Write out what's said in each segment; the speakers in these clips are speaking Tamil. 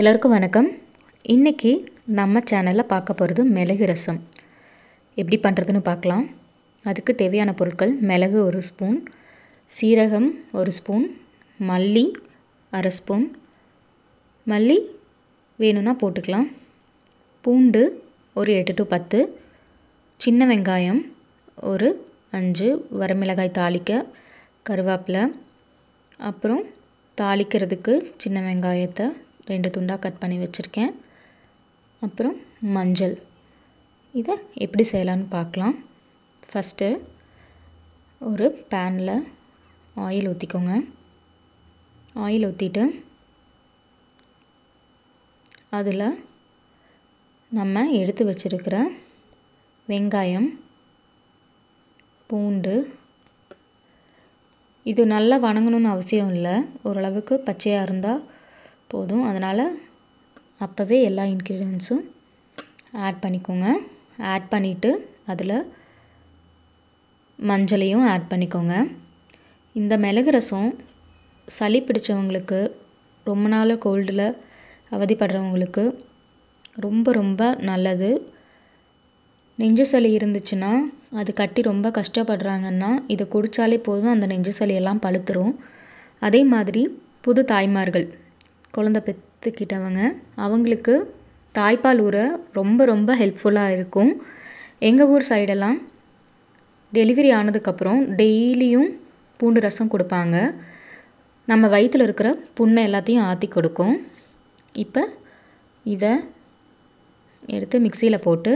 எல்லோருக்கும் வணக்கம் இன்றைக்கி நம்ம சேனலில் பார்க்க போகிறது மிளகு ரசம் எப்படி பண்ணுறதுன்னு பார்க்கலாம் அதுக்கு தேவையான பொருட்கள் மிளகு ஒரு ஸ்பூன் சீரகம் ஒரு ஸ்பூன் மல்லி அரை ஸ்பூன் மல்லி வேணும்னா போட்டுக்கலாம் பூண்டு ஒரு எட்டு டு பத்து சின்ன வெங்காயம் ஒரு அஞ்சு வரமிளகாய் தாளிக்க கருவேப்பில அப்புறம் தாளிக்கிறதுக்கு சின்ன வெங்காயத்தை ரெண்டு துண்டாக கட் பண்ணி வச்சுருக்கேன் அப்புறம் மஞ்சள் இதை எப்படி செய்யலான்னு பார்க்கலாம் ஃபஸ்ட்டு ஒரு பேனில் ஆயில் ஊற்றிக்கோங்க ஆயில் ஊற்றிட்டு அதில் நம்ம எடுத்து வச்சுருக்கிற வெங்காயம் பூண்டு இது நல்லா வணங்கணும்னு அவசியம் இல்லை ஓரளவுக்கு பச்சையாக இருந்தால் போதும் அதனால் அப்போவே எல்லா இன்க்ரீடியன்ஸும் ஆட் பண்ணிக்கோங்க ஆட் பண்ணிவிட்டு அதில் மஞ்சளையும் ஆட் பண்ணிக்கோங்க இந்த மிளகு ரசம் சளி பிடிச்சவங்களுக்கு ரொம்ப நாள் கோல்டில் அவதிப்படுறவங்களுக்கு ரொம்ப ரொம்ப நல்லது நெஞ்சு சளி இருந்துச்சுன்னா அது கட்டி ரொம்ப கஷ்டப்படுறாங்கன்னா இதை குடித்தாலே போதும் அந்த நெஞ்சு சளியெல்லாம் பழுத்துரும் அதே மாதிரி புது தாய்மார்கள் குழந்த பெற்றுக்கிட்டவங்க அவங்களுக்கு தாய்ப்பால் ஊற ரொம்ப ரொம்ப ஹெல்ப்ஃபுல்லாக இருக்கும் எங்கள் ஊர் சைடெல்லாம் டெலிவரி ஆனதுக்கப்புறம் டெய்லியும் பூண்டு ரசம் கொடுப்பாங்க நம்ம வயிற்றில் இருக்கிற புண்ணை எல்லாத்தையும் ஆற்றி கொடுக்கும் இப்போ இதை எடுத்து மிக்சியில் போட்டு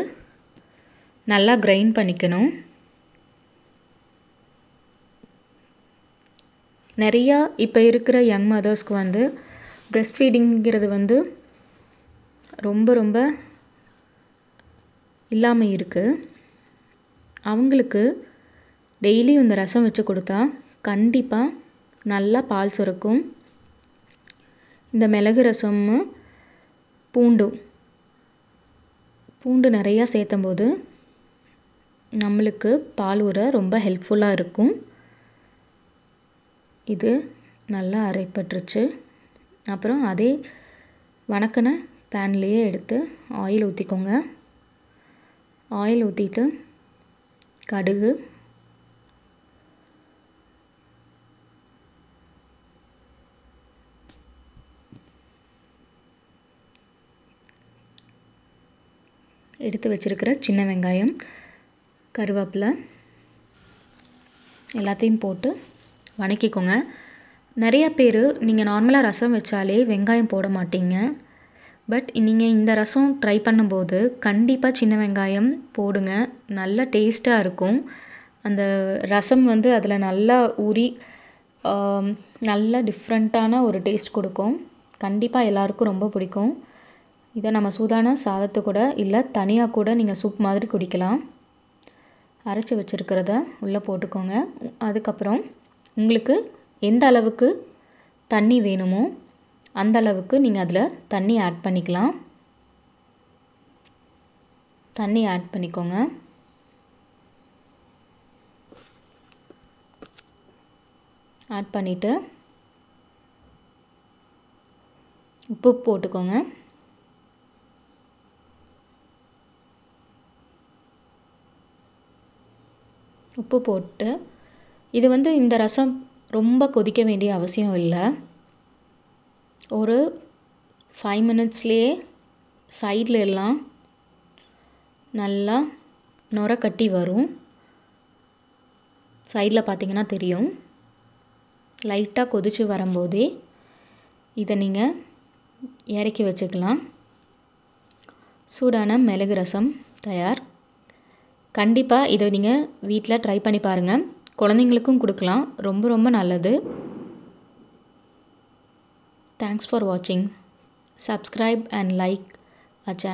நல்லா கிரைண்ட் பண்ணிக்கணும் நிறையா இப்போ இருக்கிற யங் மதர்ஸ்க்கு வந்து ப்ரெஸ்ட் ஃபீடிங்கிறது வந்து ரொம்ப ரொம்ப இல்லாமல் இருக்குது அவங்களுக்கு டெய்லியும் இந்த ரசம் வச்சு கொடுத்தா கண்டிப்பாக நல்லா பால் சுரக்கும் இந்த மிளகு ரசமும் பூண்டும் பூண்டு நிறையா சேர்த்தும்போது நம்மளுக்கு பால் உர ரொம்ப ஹெல்ப்ஃபுல்லாக இருக்கும் இது நல்லா அரைப்பட்டுருச்சு அப்புறம் அதே வணக்கின பேன்லேயே எடுத்து ஆயில் ஊற்றிக்கோங்க ஆயில் ஊற்றிட்டு கடுகு எடுத்து வச்சுருக்கிற சின்ன வெங்காயம் கருவேப்பிலை எல்லாத்தையும் போட்டு வணக்கிக்கோங்க நிறைய பேர் நீங்கள் நார்மலாக ரசம் வச்சாலே வெங்காயம் போட மாட்டீங்க பட் நீங்கள் இந்த ரசம் ட்ரை பண்ணும்போது கண்டிப்பாக சின்ன வெங்காயம் போடுங்க நல்ல டேஸ்ட்டாக இருக்கும் அந்த ரசம் வந்து அதில் நல்லா ஊறி நல்ல டிஃப்ரெண்ட்டான ஒரு டேஸ்ட் கொடுக்கும் கண்டிப்பாக எல்லாருக்கும் ரொம்ப பிடிக்கும் இதை நம்ம சூதான சாதத்து கூட இல்லை தனியாக கூட நீங்கள் சூப் மாதிரி குடிக்கலாம் அரைச்சி வச்சுருக்கிறத உள்ளே போட்டுக்கோங்க அதுக்கப்புறம் உங்களுக்கு எந்த அளவுக்கு தண்ணி வேணுமோ அந்த அளவுக்கு நீங்கள் அதில் தண்ணி ஆட் பண்ணிக்கலாம் தண்ணி ஆட் பண்ணிக்கோங்க ஆட் பண்ணிவிட்டு உப்பு போட்டுக்கோங்க உப்பு போட்டு இது வந்து இந்த ரசம் ரொம்ப கொதிக்க வேண்டிய அவசியம் இல்லை ஒரு ஃபைவ் மினிட்ஸ்லேயே சைடில் எல்லாம் நல்லா நுர கட்டி வரும் சைடில் பார்த்திங்கன்னா தெரியும் லைட்டாக கொதித்து வரும்போதே இதை நீங்கள் இறக்கி வச்சுக்கலாம் சூடான மிளகு ரசம் தயார் கண்டிப்பாக இதை நீங்கள் வீட்டில் ட்ரை பண்ணி பாருங்கள் குழந்தைங்களுக்கும் கொடுக்கலாம் ரொம்ப ரொம்ப நல்லது தேங்க்ஸ் ஃபார் வாட்சிங் சப்ஸ்கிரைப் அண்ட் லைக் அ